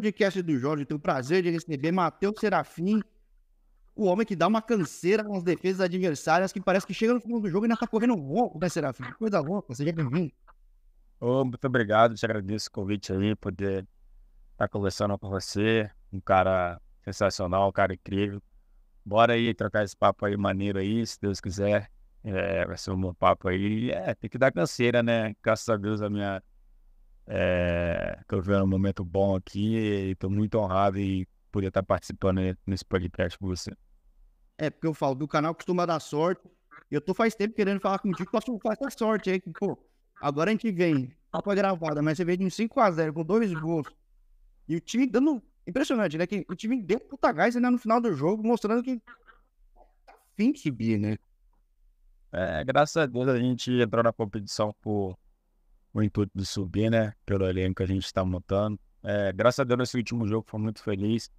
podcast do Jorge. Tenho o prazer de receber Matheus Serafim, o homem que dá uma canseira nas defesas adversárias, que parece que chega no final do jogo e ainda tá correndo louco, né, Serafim? Coisa louca, seja bem-vindo. Oh, muito obrigado, te agradeço o convite aí, poder estar tá conversando com você, um cara sensacional, um cara incrível. Bora aí trocar esse papo aí maneiro aí, se Deus quiser. É, vai ser um bom papo aí. É, tem que dar canseira, né? Graças a Deus a minha é, estou vivendo um momento bom aqui e estou muito honrado em poder estar participando nesse podcast com você. É, porque eu falo, do canal costuma dar sorte. Eu tô faz tempo querendo falar contigo, posso fazer sorte aí. Pô, agora a gente vem Tapa gravada, mas você veio de um 5x0 com dois gols. E o time dando. Impressionante, né? Que o time deu puta gás ainda no final do jogo, mostrando que tá fim de subir, né? É, graças a Deus a gente entrou na competição por o intuito de subir, né? Pelo elenco que a gente está montando. É, graças a Deus, nesse último jogo, foi muito feliz.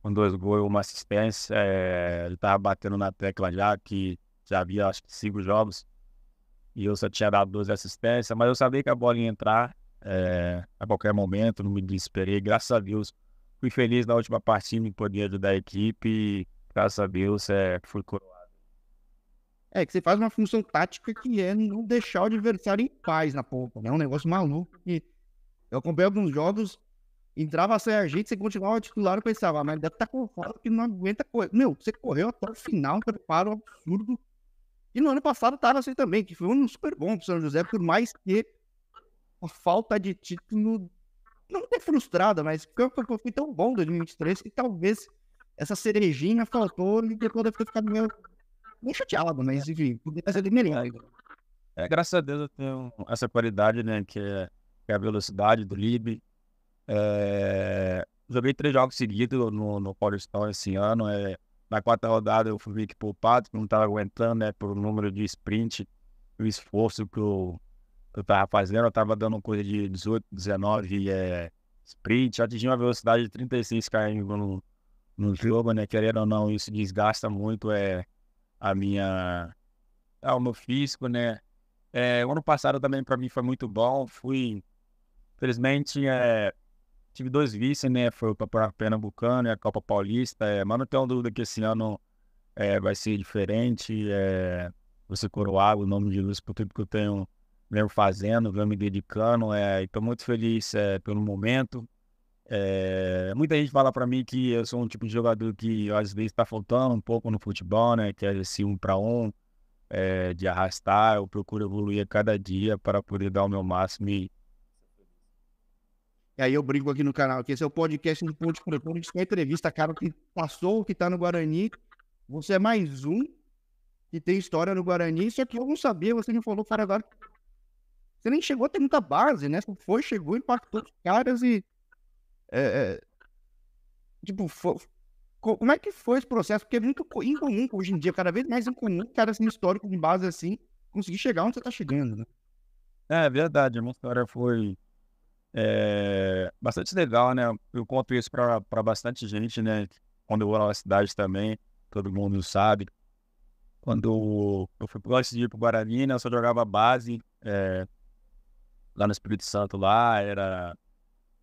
Com dois gols, uma assistência. É, ele estava batendo na tecla já, que já havia, acho que, cinco jogos. E eu só tinha dado duas assistências. Mas eu sabia que a bola ia entrar é, a qualquer momento. Não me desesperei. Graças a Deus, fui feliz na última partida em poder ajudar a equipe. E, graças a Deus, é, fui coroado. É, que você faz uma função tática que é não deixar o adversário em paz na ponta, né? É um negócio maluco. eu acompanhei alguns jogos, entrava a sair gente, você continuava titular, eu pensava, ah, mas deve estar tá com fome que não aguenta correr. Meu, você correu até o final, preparo absurdo. E no ano passado estava assim também, que foi um super bom pro São José, por mais que a falta de título não tenha frustrada, mas porque foi tão bom em 2023 que talvez essa cerejinha faltou e depois deve ter ficado meio bem chateado, né? mas enfim, podia ter melhor. É, graças a Deus eu tenho essa qualidade, né? É, que é, a velocidade do Lib. É, joguei três jogos seguidos no, no Paulistão esse ano. É, na quarta rodada eu fui meio que poupado, não estava aguentando, né? Por número de sprint, o esforço que eu, estava eu tava fazendo. Eu tava dando coisa de 18, 19 é, sprint, atingi uma velocidade de 36 km no, no jogo, né? Querendo ou não, isso desgasta muito. É, a minha ao meu físico, né? É, o ano passado também para mim foi muito bom. Fui, felizmente, é, tive dois vices, né? Foi para Pernambucano e a Copa Paulista. É, mas não tenho dúvida que esse ano é, vai ser diferente. É, você coroado o nome de Luz por tudo que eu tenho venho fazendo, venho me dedicando. É, Estou muito feliz é, pelo momento. É, muita gente fala para mim que eu sou um tipo de jogador que às vezes está faltando um pouco no futebol, né? Que é esse um para um, é, de arrastar. Eu procuro evoluir a cada dia para poder dar o meu máximo. E, e aí eu brinco aqui no canal que esse é o podcast do Ponte por Ponte, que é entrevista, cara, que passou, que está no Guarani. Você é mais um que tem história no Guarani. Isso aqui eu não sabia, você me falou, cara, agora. Você nem chegou a ter muita base, né? Foi, chegou, impactou os caras e é, é, tipo, foi, como é que foi esse processo? Porque é muito incomum hoje em dia, cada vez mais incomum, cara assim, histórico com base assim, conseguir chegar onde você está chegando, né? É verdade, a minha história foi é, bastante legal, né? Eu conto isso para bastante gente, né? Quando eu vou na cidade também, todo mundo sabe. Quando eu fui pro de pro Guarani, né, eu só jogava base é, lá no Espírito Santo, lá era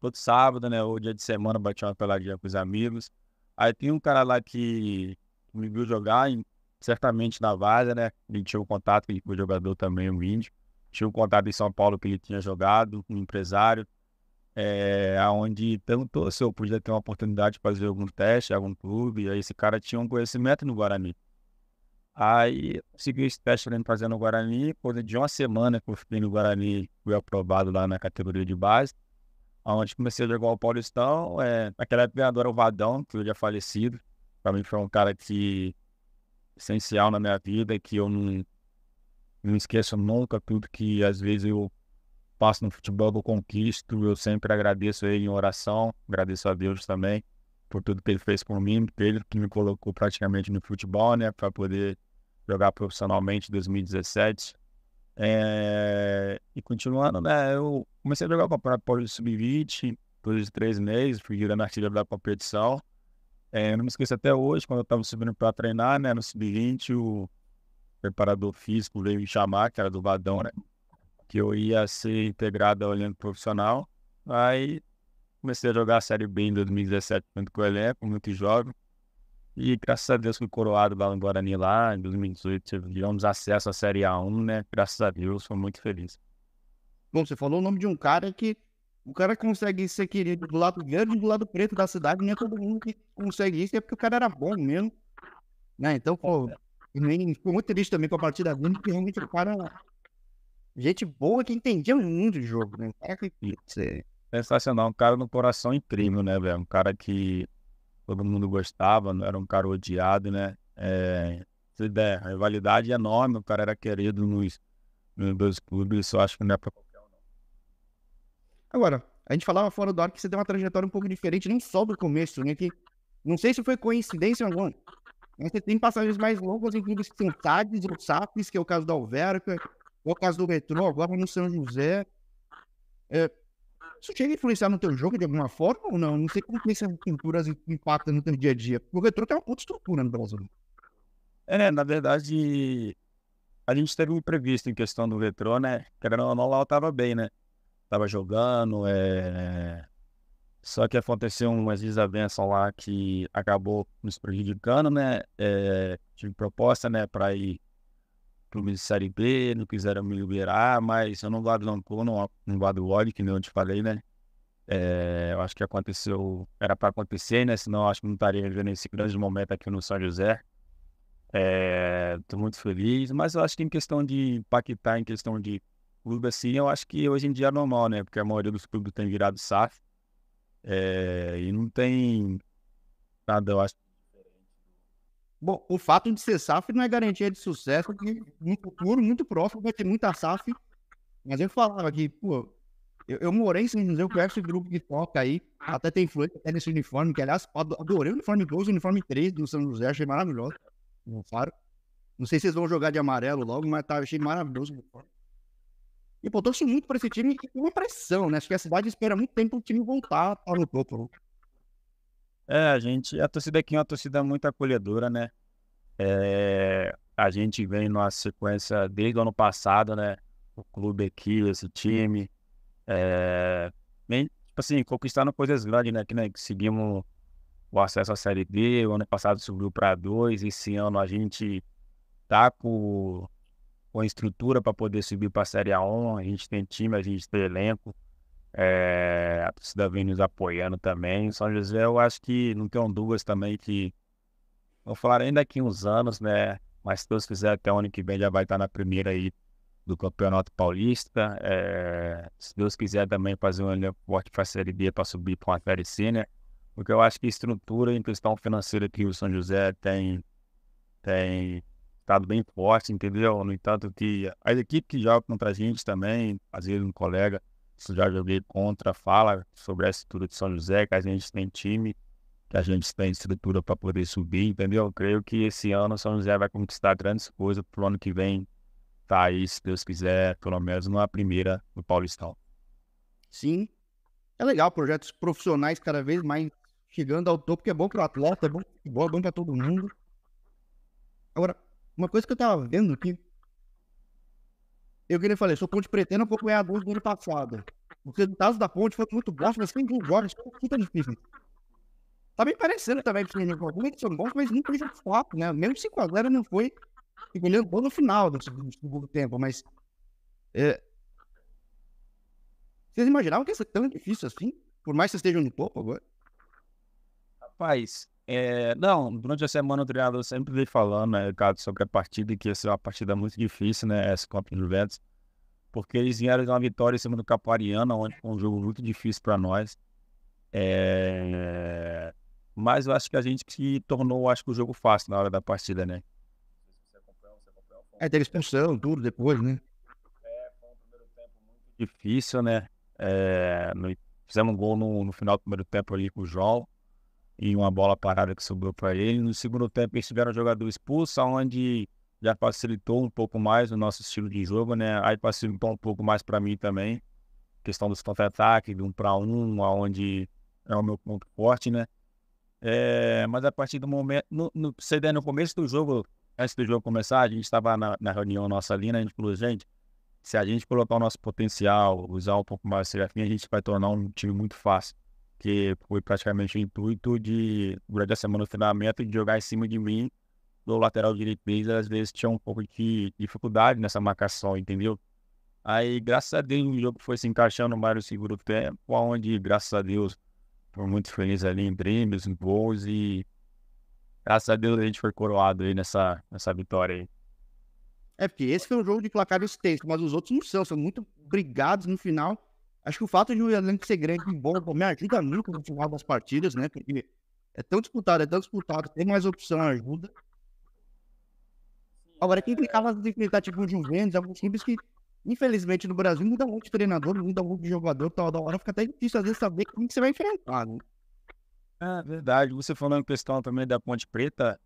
todo sábado, né? Ou dia de semana, bati uma peladinha com os amigos. Aí tem um cara lá que me viu jogar, certamente na Vaza, né? Ele tinha um contato com o jogador também, o um índio. Tinha um contato em São Paulo que ele tinha jogado, um empresário, é, aonde perguntou se eu podia ter uma oportunidade de fazer algum teste, algum clube. Aí esse cara tinha um conhecimento no Guarani. Aí segui esse teste para fazer no Guarani. Coisa de uma semana que eu fiquei no Guarani, fui aprovado lá na categoria de base onde comecei a jogar o Paulistão. É, naquela época eu o Vadão, que hoje é falecido. Para mim foi um cara que essencial na minha vida, que eu não, não esqueço nunca tudo que às vezes eu passo no futebol, eu conquisto. Eu sempre agradeço ele em oração, agradeço a Deus também por tudo que ele fez por mim, ele que me colocou praticamente no futebol, né, para poder jogar profissionalmente em 2017. É, e continuando, né, eu comecei a jogar o Campeonato Paulista Sub-20, depois de três meses, fui girando a da competição. É, não me esqueço até hoje, quando eu estava subindo para treinar, né, no Sub-20, o preparador físico veio me chamar, que era do Vadão, né, que eu ia ser integrado ao elenco profissional. Aí comecei a jogar a Série B em 2017 junto com o elenco, muito jovem. E graças a Deus fui coroado Balão Guarani lá em 2018. Tivemos acesso à Série A1, né? Graças a Deus, fui muito feliz. Bom, você falou o nome de um cara que o cara consegue ser querido do lado verde e do lado preto da cidade, nem é todo mundo que consegue isso, é porque o cara era bom mesmo. Né? Então, pô, nem, ficou muito triste também com a partida dele porque realmente o cara. Gente boa que entendia muito o jogo, né? É que... Sensacional, um cara no coração incrível, né, velho? Um cara que todo mundo gostava, não era um cara odiado, né? É, eh, essa a rivalidade é enorme, o cara era querido nos, nos dois clubes, isso acho que não é pra qualquer um, Agora, a gente falava fora do ar que você tem uma trajetória um pouco diferente, nem só do começo, né? Que, não sei se foi coincidência ou não, mas você tem passagens mais longas em clubes e o SAPs, que é o caso da Alverca, ou o caso do Metrô, agora no São José. É, isso chega a influenciar no teu jogo de alguma forma ou não? Não sei como que essas pinturas impactam no teu dia a dia. O retrô tem uma puta estrutura no Brasil. É, na verdade, a gente teve um imprevisto em questão do retrô, né? Querendo ou não, lá eu tava bem, né? Tava jogando, é... Só que aconteceu umas desavenças lá que acabou nos prejudicando, né? É... Tive proposta, né, pra ir o de Série B, não quiseram me liberar, mas eu não guardo não não, não guardo ódio, que nem eu te falei, né? É, eu acho que aconteceu, era para acontecer, né? Senão eu acho que não estaria vivendo esse grande momento aqui no São José. Estou eh, é, muito feliz, mas eu acho que em questão de impactar, em questão de clube assim, eu acho que hoje em dia é normal, né? Porque a maioria dos clubes tem virado SAF é, e não tem nada, eu acho, Bom, o fato de ser SAF não é garantia de sucesso, porque no futuro, muito próximo, vai ter muita SAF. Mas eu falava aqui pô, eu, eu morei em São José, eu conheço esse grupo que toca aí, até tem influência até nesse uniforme, que aliás, adorei o uniforme 12 o uniforme 3 do São José, achei maravilhoso. Claro. Não sei se vocês vão jogar de amarelo logo, mas tá, achei maravilhoso o uniforme. E pô, torço muito pra esse time e uma pressão, né? Acho que a cidade espera muito tempo o time voltar para o topo. Né? É, a gente, a torcida aqui é uma torcida muito acolhedora, né? É, a gente vem numa sequência desde o ano passado, né? O clube aqui, esse time. É, tipo assim, conquistando coisas grandes, né? Que, né? Seguimos o acesso à Série B, o ano passado subiu para dois, esse ano a gente tá com, com a estrutura para poder subir para a Série A1, a gente tem time, a gente tem elenco. É, a torcida vem nos apoiando também. São José, eu acho que não tenho dúvidas também que vou falar ainda aqui uns anos, né? Mas se Deus quiser, até o ano que vem já vai estar na primeira aí do Campeonato Paulista. É, se Deus quiser também fazer um forte para a Série B para subir para uma Série C, né? Porque eu acho que a estrutura e questão financeira que o São José tem tem estado bem forte, entendeu? No entanto, que as equipes que jogam contra a gente também, às vezes um colega, já joguei contra, fala sobre a estrutura de São José, que a gente tem time, que a gente tem estrutura para poder subir, entendeu? Eu creio que esse ano São José vai conquistar grandes coisas para o ano que vem. Tá aí, se Deus quiser, pelo menos numa primeira do Paulistão. Sim. É legal, projetos profissionais cada vez mais chegando ao topo, que é bom para o atleta, é bom é bom para todo mundo. Agora, uma coisa que eu estava vendo aqui, é eu queria falar, sou ponte pretendo acompanhar a luz do ano passado. Os resultados da ponte foram muito bons, mas sem jogos, foi super difícil. Tá bem parecendo também que os argumentos são bons, mas não foi de fato, né? Mesmo 5 a 0 não foi engolindo bom no final do segundo tempo, mas. É... Vocês imaginavam que ia ser tão difícil assim? Por mais que vocês estejam no topo agora? Rapaz, é, não, durante a semana o treinador sempre vem falando, né, Ricardo, sobre a partida, que ia ser uma partida muito difícil, né, essa Copa do Juventus, porque eles vieram de uma vitória em cima do Capariana, onde foi um jogo muito difícil para nós. É, mas eu acho que a gente que tornou, acho que o jogo fácil na hora da partida, né? É, teve expulsão, tudo depois, né? É, foi um primeiro tempo muito difícil, né? É, fizemos um gol no, no final do primeiro tempo ali com o João e uma bola parada que sobrou para ele. No segundo tempo, eles tiveram um jogador expulso, onde já facilitou um pouco mais o nosso estilo de jogo, né? Aí facilitou um pouco mais para mim também. Questão dos contra-ataques, de um para um, onde é o meu ponto forte, né? É, mas a partir do momento. No, no, no começo do jogo, antes do jogo começar, a gente estava na, na, reunião nossa ali, né? A gente falou, gente, se a gente colocar o nosso potencial, usar um pouco mais o Serafim, a gente vai tornar um time muito fácil porque foi praticamente o intuito de, durante a semana do treinamento, de jogar em cima de mim, do lateral direito deles, às vezes tinha um pouco de dificuldade nessa marcação, entendeu? Aí, graças a Deus, o jogo foi se encaixando mais no segundo tempo, onde, graças a Deus, foi muito feliz ali em prêmios, em gols e graças a Deus a gente foi coroado aí nessa, nessa vitória aí. É, porque esse foi um jogo de placar extenso, mas os outros não são, são muito brigados no final Acho que o fato de o elenco ser grande e bom, me ajuda muito no final das partidas, né? Porque é tão disputado, é tão disputado, tem mais opção, ajuda. Agora, quem ficava nas enfrentar do o Juventus, alguns times que, infelizmente, no Brasil muda muito de treinador, muda muito de jogador, tal, da hora fica até difícil às vezes saber quem que você vai enfrentar, né? É verdade. Você falando questão também da Ponte Preta,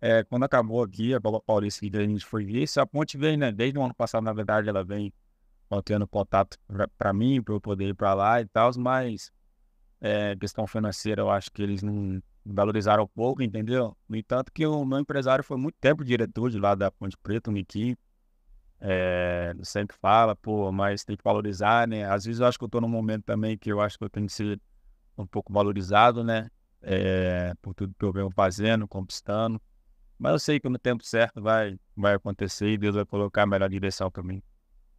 é, quando acabou aqui a Bola Paulista que a gente foi ver, a Ponte vem, né? Desde o ano passado, na verdade, ela vem mantendo contato para mim, para eu poder ir para lá e tal, mas é, questão financeira eu acho que eles não valorizaram pouco, entendeu? No entanto, que o meu empresário foi muito tempo diretor de lá da Ponte Preta, o Niki, é, sempre fala, pô, mas tem que valorizar, né? Às vezes eu acho que eu tô num momento também que eu acho que eu tenho que ser um pouco valorizado, né? É, por tudo que eu venho fazendo, conquistando. Mas eu sei que no tempo certo vai, vai acontecer e Deus vai colocar a melhor direção para mim.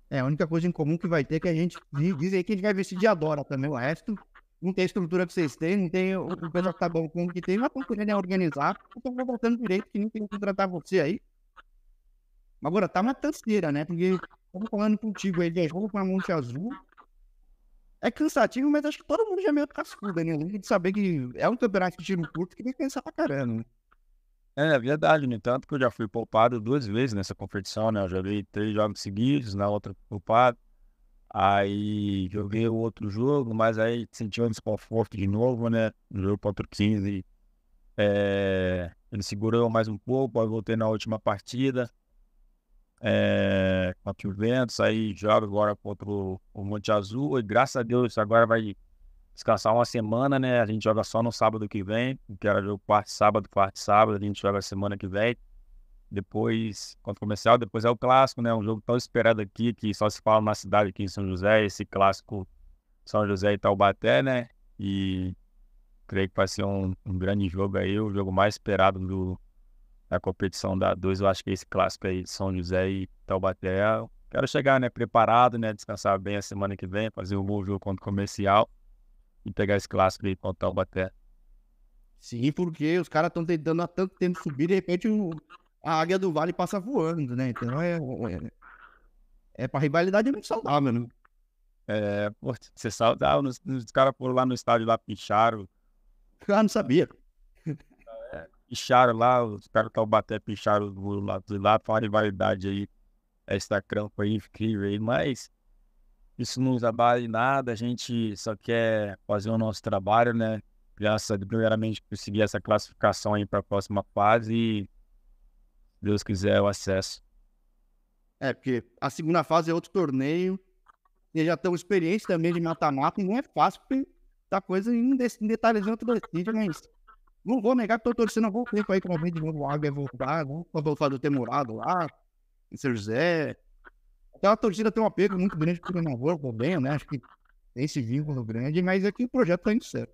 É, a única coisa em comum que vai ter é que a gente diz aí que a gente vai vestir de Adora também. O resto, não tem a estrutura que vocês têm, não tem o, pessoal que tá bom com o que tem, mas estão querendo organizar. Então, vou voltando direito que nem tem que contratar você aí. Agora, tá uma canseira, né? Porque, como falando contigo aí, de roupa com a Monte Azul. É cansativo, mas acho que todo mundo já é meio cascuda, né? Além de saber que é um campeonato de tiro curto que tem que pensar pra caramba. É, é verdade, no entanto que eu já fui poupado duas vezes nessa competição, né? Eu joguei três jogos seguidos, na outra poupado. Aí joguei o outro jogo, mas aí senti um desconforto de novo, né? No jogo contra o 15. É... Ele segurou mais um pouco, aí voltei na última partida. É... Contra o Juventus, aí jogo agora contra o Monte Azul. E graças a Deus agora vai descansar uma semana, né? A gente joga só no sábado que vem, que era jogo quarto sábado, quarto sábado, a gente joga semana que vem. Depois, quanto comercial, depois é o clássico, né? Um jogo tão esperado aqui, que só se fala na cidade aqui em São José, esse clássico São José e Taubaté, né? E creio que vai ser um, um grande jogo aí, o jogo mais esperado do, da competição da 2. Eu acho que esse clássico aí de São José e Taubaté. Quero chegar, né, preparado, né, descansar bem a semana que vem, fazer um bom jogo contra o comercial e pegar esse clássico aí contra o Baté. Sim, porque os caras estão tentando há tanto tempo subir, de repente o, a águia do Vale passa voando, né? Então é. É, é pra rivalidade é muito saudável, né? É, pô, você saudável, ah, os, os caras foram lá no estádio lá, picharam. Ah, não sabia. É, picharam lá, os caras do batendo picharam os muros lá, lá, falaram rivalidade aí. Essa crampa aí, incrível aí, mas isso não trabalha em nada, a gente só quer fazer o nosso trabalho, né? Graças a primeiramente, conseguir essa classificação aí para a próxima fase e, Deus quiser, o acesso. É, porque a segunda fase é outro torneio, e já estão experientes também de mata-mata, não é fácil, porque tá coisa em, em detalhes outro decide, mas não vou negar que estou torcendo algum tempo aí que o de novo água vai voltar, vou falar do temporado lá, em São José, então a torcida tem um apego muito grande pelo Navarro também, né? Acho que tem esse vínculo grande, mas é que o projeto está indo certo.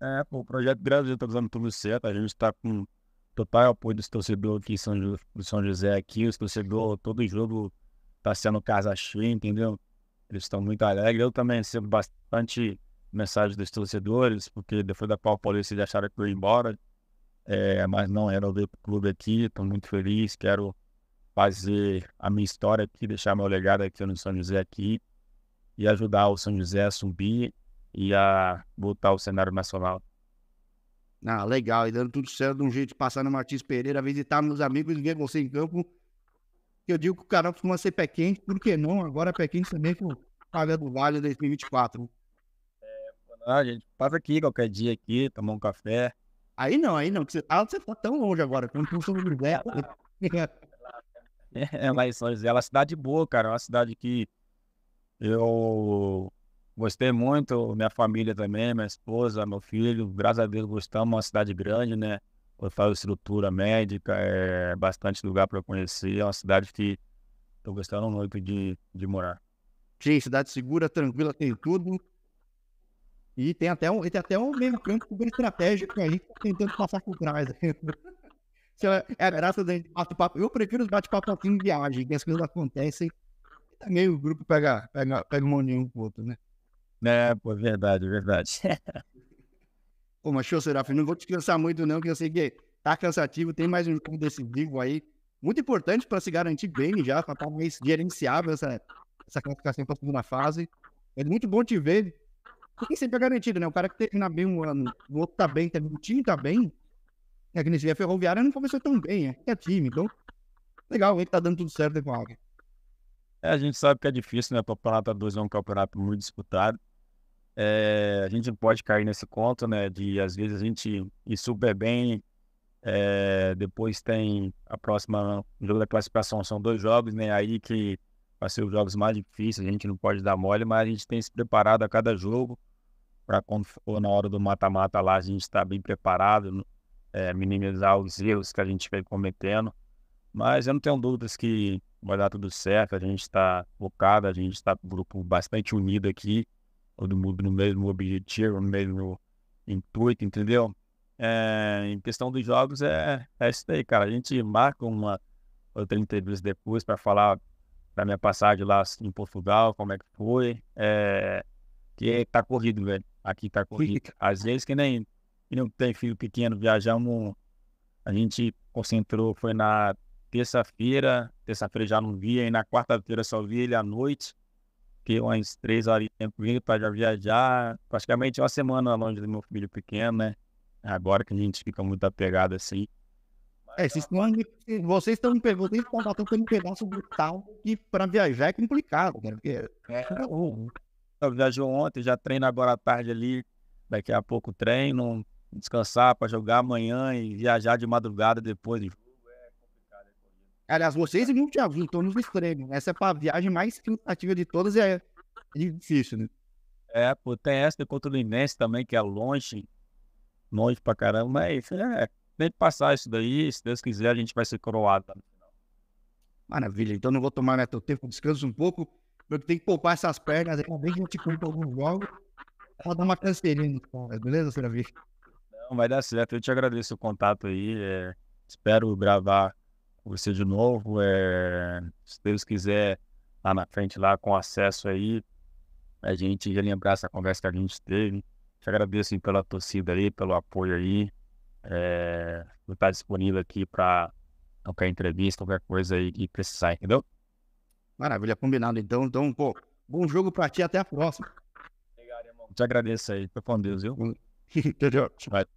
É, pô, o projeto, grande a Deus, está tudo certo. A gente está com total apoio dos torcedores aqui em São, José, São José aqui. Os torcedores, todo jogo está sendo casa cheia, entendeu? Eles estão muito alegres. Eu também recebo bastante mensagem dos torcedores, porque depois da Pau Paulista eles acharam que eu ia embora. É, mas não, era o clube aqui, estou muito feliz, quero fazer a minha história aqui, deixar meu legado aqui no São José aqui e ajudar o São José a subir e a botar o cenário nacional. Ah, legal. E dando tudo certo, de um jeito de passar no Martins Pereira, visitar meus amigos e ver você em campo. Eu digo que o canal costuma ser pé quente, por que não? Agora é pé quente também com Paga do Vale 2024. É, ah, gente, passa aqui qualquer dia aqui, tomar um café. Aí não, aí não, que você, ah, você tá tão longe agora, que eu não sou lugar. é, lá em São José. É uma cidade boa, cara. É uma cidade que eu gostei muito. Minha família também, minha esposa, meu filho. Graças a Deus gostamos. É uma cidade grande, né? Total estrutura médica, é bastante lugar para conhecer. É uma cidade que eu gostando muito de, de morar. Sim, cidade segura, tranquila, tem tudo. E tem até um, tem até um meio campo bem estratégico aí, tentando passar por trás. Né? é a graça do bate-papo. Eu prefiro os bate-papos assim em viagem, que as coisas acontecem. E também o grupo pega, pega, pega um maninho com o outro, né? É, pô, é verdade, é verdade. Pô, mas show, Serafim, não vou te cansar muito não, que eu sei que tá cansativo, tem mais um jogo decisivo aí. Muito importante para se garantir bem já, para estar tá mais gerenciável essa, essa classificação para a segunda fase. É muito bom te ver, porque sempre é garantido, né? O cara que termina bem um ano, o outro tá bem, o time tá bem, é a energia Ferroviária não começou tão bem, é, é time, então legal, ele tá dando tudo certo com a Águia. É, a gente sabe que é difícil, né? O campeonato 2 é um campeonato muito disputado. É, a gente não pode cair nesse conto, né? De às vezes a gente ir super bem, é, depois tem a próxima o jogo da classificação, são dois jogos, né? Aí que vai ser os jogos mais difíceis, a gente não pode dar mole, mas a gente tem se preparado a cada jogo para quando for na hora do mata-mata lá, a gente está bem preparado é, minimizar os erros que a gente vem cometendo. Mas eu não tenho dúvidas que vai dar tudo certo, a gente está focado, a gente está com um grupo bastante unido aqui, todo mundo no mesmo objetivo, no mesmo intuito, entendeu? É, em questão dos jogos, é, é isso aí, cara. A gente marca uma outra entrevista depois para falar da minha passagem lá em Portugal, como é que foi. É, que tá corrido, velho. Aqui tá corrido. Às vezes que nem não tem filho pequeno, viajamos. A gente concentrou, foi na terça-feira, terça-feira já não via, e na quarta-feira só via ele à noite. Fiquei é umas três horas de tempo vindo para já viajar, praticamente uma semana longe do meu filho pequeno, né? Agora que a gente fica muito apegado assim. É, vocês estão, vocês estão me perguntando, vocês estão tentando um pedaço brutal que para viajar é complicado, né? Porque é, é eu viajou ontem, já treino agora à tarde ali, daqui a pouco treino, descansar para jogar amanhã e viajar de madrugada depois do é é Aliás, vocês não já viram, estão nos extremos. Essa é a viagem mais tentativa de todas e é difícil, né? É, pô, tem essa contra o Inense também, que é longe, longe pra caramba, mas é, tem que passar isso daí, se Deus quiser a gente vai ser coroado. Maravilha, então não vou tomar né, teu tempo, descanso um pouco, porque tem que poupar essas pernas, ainda bem que a gente conta alguns jogos, pra dar uma canseirinha nos então, beleza, Seravi? Não, vai dar certo. Eu te agradeço o contato aí. É, espero gravar com você de novo. É, se Deus quiser, lá na frente, lá com acesso aí, a gente relembrar essa conversa que a gente teve. Te agradeço pela torcida aí, pelo apoio aí. É, eh, vou estar disponível aqui para qualquer entrevista, qualquer coisa aí que precisar, entendeu? Maravilha, combinado então. Então, pô, bom jogo pra ti, até a próxima. Obrigado, irmão. Te agradeço aí. Foi com Deus, viu? tchau, tchau.